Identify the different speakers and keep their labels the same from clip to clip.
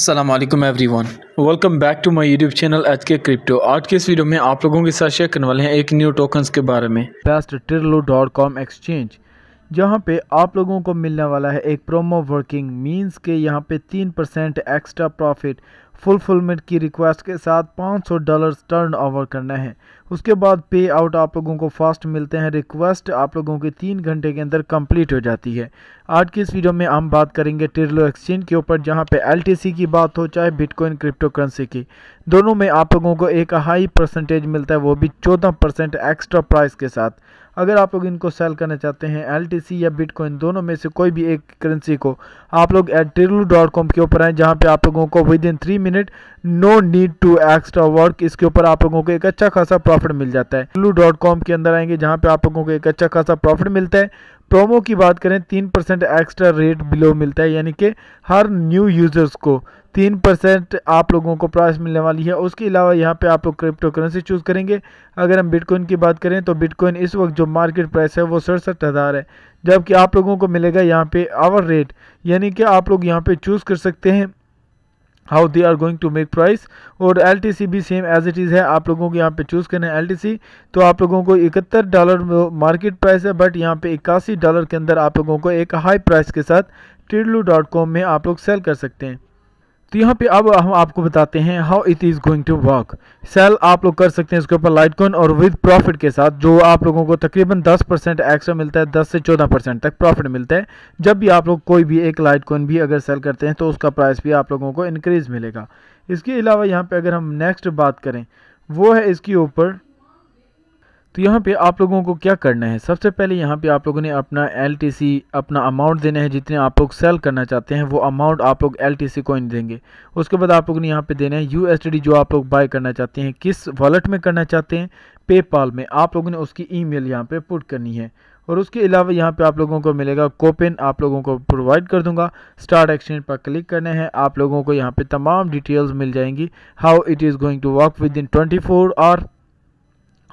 Speaker 1: Aslam everyone welcome back to my YouTube channel H K crypto आज के इस video में आप लोगों के साथ शेयर करने वाले हैं एक न्यू टोकन्स के बारे में best Trillo dot com exchange जहाँ पे आप लोगों को मिलने वाला है एक प्रोमो वर्किंग मींस के यहाँ पे तीन परसेंट एक्स्ट्रा प्रॉफिट फुलफिलमेंट की रिक्वेस्ट के साथ 500 डॉलर्स टर्न ओवर करना है उसके बाद पे आउट आप लोगों को फास्ट मिलते हैं रिक्वेस्ट आप लोगों की तीन घंटे के अंदर कंप्लीट हो जाती है आज की इस वीडियो में हम बात करेंगे टिरलो एक्सचेंज के ऊपर जहां पे एलटीसी की बात हो चाहे बिटकॉइन क्रिप्टो करेंसी की दोनों में आप लोगों को एक हाई परसेंटेज मिलता है वो भी चौदह एक्स्ट्रा प्राइस के साथ अगर आप लोग इनको सेल करना चाहते हैं एल या बिटकॉइन दोनों में से कोई भी एक करेंसी को आप लोग एट ट्रिलू डॉट कॉम के ऊपर आएँ जहाँ पर आप लोगों को within three minute no need to extra work इसके ऊपर आप लोगों को एक अच्छा खासा प्रॉफिट मिल जाता है ट्रिलू डॉट कॉम के अंदर आएंगे जहाँ पर आप लोगों को एक अच्छा खासा प्रॉफिट मिलता है प्रोमो की बात करें तीन परसेंट एक्स्ट्रा रेट बिलो मिलता है यानी कि हर न्यू यूज़र्स को तीन परसेंट आप लोगों को प्राइस मिलने वाली है उसके अलावा यहाँ पे आप लोग क्रिप्टो करेंसी चूज़ करेंगे अगर हम बिटकॉइन की बात करें तो बिटकॉइन इस वक्त जो मार्केट प्राइस है वो सड़सठ हज़ार है जबकि आप लोगों को मिलेगा यहाँ पे आवर रेट यानी कि आप लोग यहाँ पे चूज़ कर सकते हैं how they are going to make price और एल भी सेम एज इट इज़ है आप लोगों को यहाँ पे चूज़ करना है एल तो आप लोगों को इकहत्तर डॉलर मार्केट प्राइस है बट यहाँ पे इक्यासी डॉलर के अंदर आप लोगों को एक हाई प्राइस के साथ कॉम में आप लोग सेल कर सकते हैं तो यहाँ पे अब हम आपको बताते हैं how it is going to work sell आप लोग कर सकते हैं इसके ऊपर लाइट कॉइन और विद प्रॉफिट के साथ जो आप लोगों को तकरीबन 10 परसेंट एक्स्ट्रा मिलता है 10 से 14 परसेंट तक प्रॉफिट मिलता है जब भी आप लोग कोई भी एक लाइट कॉइन भी अगर सेल करते हैं तो उसका प्राइस भी आप लोगों को इनक्रीज़ मिलेगा इसके अलावा यहाँ पर अगर हम नेक्स्ट बात करें वो है इसके ऊपर तो यहाँ पे आप लोगों को क्या करना है सबसे पहले यहाँ पे आप लोगों ने अपना एल अपना अमाउंट देना है जितने आप लोग सेल करना चाहते हैं वो अमाउंट आप लोग एलटीसी कॉइन देंगे उसके बाद आप लोगों ने यहाँ पे देना है यू जो आप लोग बाय करना चाहते हैं किस वॉलेट में करना चाहते हैं पेपाल में आप लोगों ने उसकी ई मेल यहाँ पर पुट करनी है और उसके अलावा यहाँ पे आप लोगों को मिलेगा कोपिन आप लोगों को प्रोवाइड कर दूंगा स्टार्ट एक्सचेंज पर क्लिक करने हैं आप लोगों को यहाँ पे तमाम डिटेल्स मिल जाएंगी how it is going to work within twenty four hour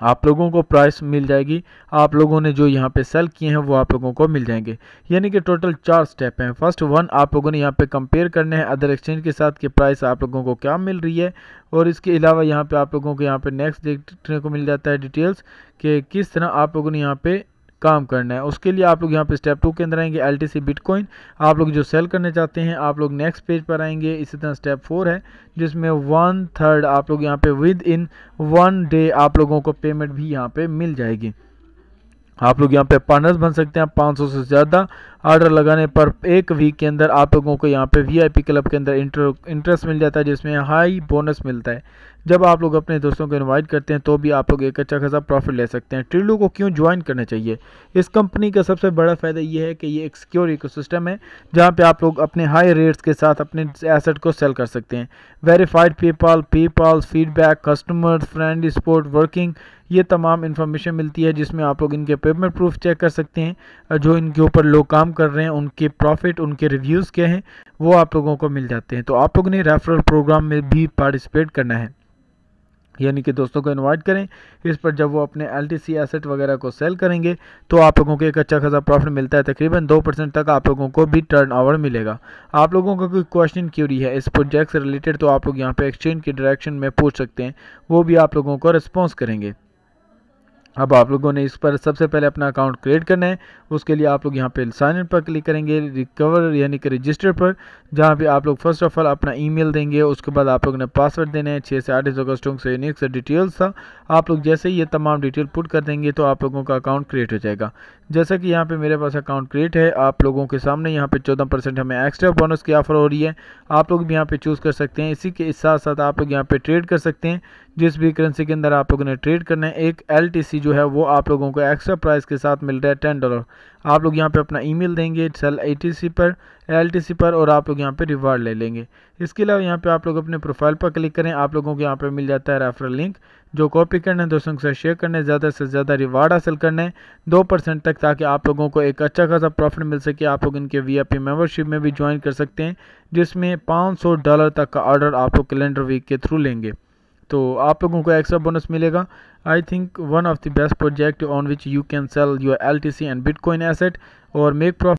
Speaker 1: आप लोगों को प्राइस मिल जाएगी आप लोगों ने जो यहाँ पे सेल किए हैं वो आप लोगों को मिल जाएंगे यानी कि टोटल चार स्टेप हैं फर्स्ट वन आप लोगों ने यहाँ पे कंपेयर करने हैं अदर एक्सचेंज के साथ कि प्राइस आप लोगों को क्या मिल रही है और इसके अलावा यहाँ पे आप लोगों को यहाँ पे नेक्स्ट देखने को मिल जाता है डिटेल्स कि किस तरह आप लोगों ने यहाँ पर काम करना है उसके लिए आप लोग यहाँ पे स्टेप टू के अंदर आएंगे एल टी बिटकॉइन आप लोग जो सेल करने चाहते हैं आप लोग नेक्स्ट पेज पर आएंगे इसी तरह स्टेप फोर है जिसमें वन थर्ड आप लोग यहाँ पे विद इन वन डे आप लोगों को पेमेंट भी यहाँ पे मिल जाएगी आप लोग यहाँ पे पार्टनर्स बन सकते हैं 500 से ज़्यादा आर्डर लगाने पर एक वीक के अंदर आप लोगों को यहाँ पे वीआईपी क्लब के अंदर इंटरेस्ट मिल जाता है जिसमें हाई बोनस मिलता है जब आप लोग अपने दोस्तों को इन्वाइट करते हैं तो भी आप लोग एक अच्छा खासा प्रॉफिट ले सकते हैं ट्रिलो को क्यों ज्वाइन करना चाहिए इस कंपनी का सबसे बड़ा फ़ायदा ये है कि ये एक सिक्योर इको है जहाँ पर आप लोग अपने हाई रेट्स के साथ अपने एसेट को सेल कर सकते हैं verified PayPal PayPal feedback customer friend support working ये तमाम इन्फॉर्मेशन मिलती है जिसमें आप लोग इनके पेमेंट प्रूफ चेक कर सकते हैं जो इनके ऊपर लोग काम कर रहे हैं उनके प्रॉफिट उनके रिव्यूज़ क्या हैं वो आप लोगों को मिल जाते हैं तो आप लोगों ने रेफरल प्रोग्राम में भी पार्टिसिपेट करना है यानी कि दोस्तों को इनवाइट करें इस पर जब वो अपने एल एसेट वगैरह को सेल करेंगे तो आप लोगों को एक अच्छा खासा प्रॉफिट मिलता है तकरीबन दो परसेंट तक आप लोगों को भी टर्न ओवर मिलेगा आप लोगों का कोई क्वेश्चन क्यूरी है इस प्रोजेक्ट से रिलेटेड तो आप लोग यहाँ पे एक्सचेंज के डायरेक्शन में पूछ सकते हैं वो भी आप लोगों को रिस्पॉन्स करेंगे अब आप लोगों ने इस पर सबसे पहले अपना अकाउंट क्रिएट करना है उसके लिए आप लोग यहाँ पे साइन इन पर क्लिक करेंगे रिकवर यानी कि रजिस्टर पर जहाँ पे आप लोग फर्स्ट ऑफ ऑल अपना ईमेल देंगे उसके बाद आप लोग ने पासवर्ड देना है छः से आठ सौ स्टॉक से यूनिक से डिटेल्स था आप लोग जैसे ही ये तमाम डिटेल पुट कर देंगे तो आप लोगों का अकाउंट क्रिएट हो जाएगा जैसा कि यहाँ पर मेरे पास अकाउंट क्रिएट है आप लोगों के सामने यहाँ पर चौदह हमें एक्स्ट्रा बोनस की ऑफर हो रही है आप लोग भी यहाँ पर चूज़ कर सकते हैं इसी के साथ साथ आप लोग यहाँ पर ट्रेड कर सकते हैं जिस भी करेंसी के अंदर आप लोगों ने ट्रेड करना है एक एल जो है वो आप लोगों को एक्स्ट्रा प्राइस के साथ मिल रहा है टेन डॉलर आप लोग यहाँ पे अपना ईमेल देंगे सेल ए पर एल पर और आप लोग यहाँ पे रिवार्ड ले लेंगे इसके अलावा यहाँ पे आप लोग अपने प्रोफाइल पर क्लिक करें आप लोगों को यहाँ पे मिल जाता है रेफरल लिंक जो कॉपी करना है दोस्तों के साथ शेयर करना है ज़्यादा से ज़्यादा रिवार्ड हासिल करना है दो परसेंट तक ताकि आप लोगों को एक अच्छा खासा प्रॉफिट मिल सके आप लोग इनके वी मेंबरशिप में भी ज्वाइन कर सकते हैं जिसमें पाँच डॉलर तक का ऑर्डर आप लोग कैलेंडर वीक के थ्रू लेंगे तो आप लोगों को एक्स्ट्रा बोनस मिलेगा I think one of the best project on which you can sell your L T C and bitcoin asset और मेक प्रॉफिट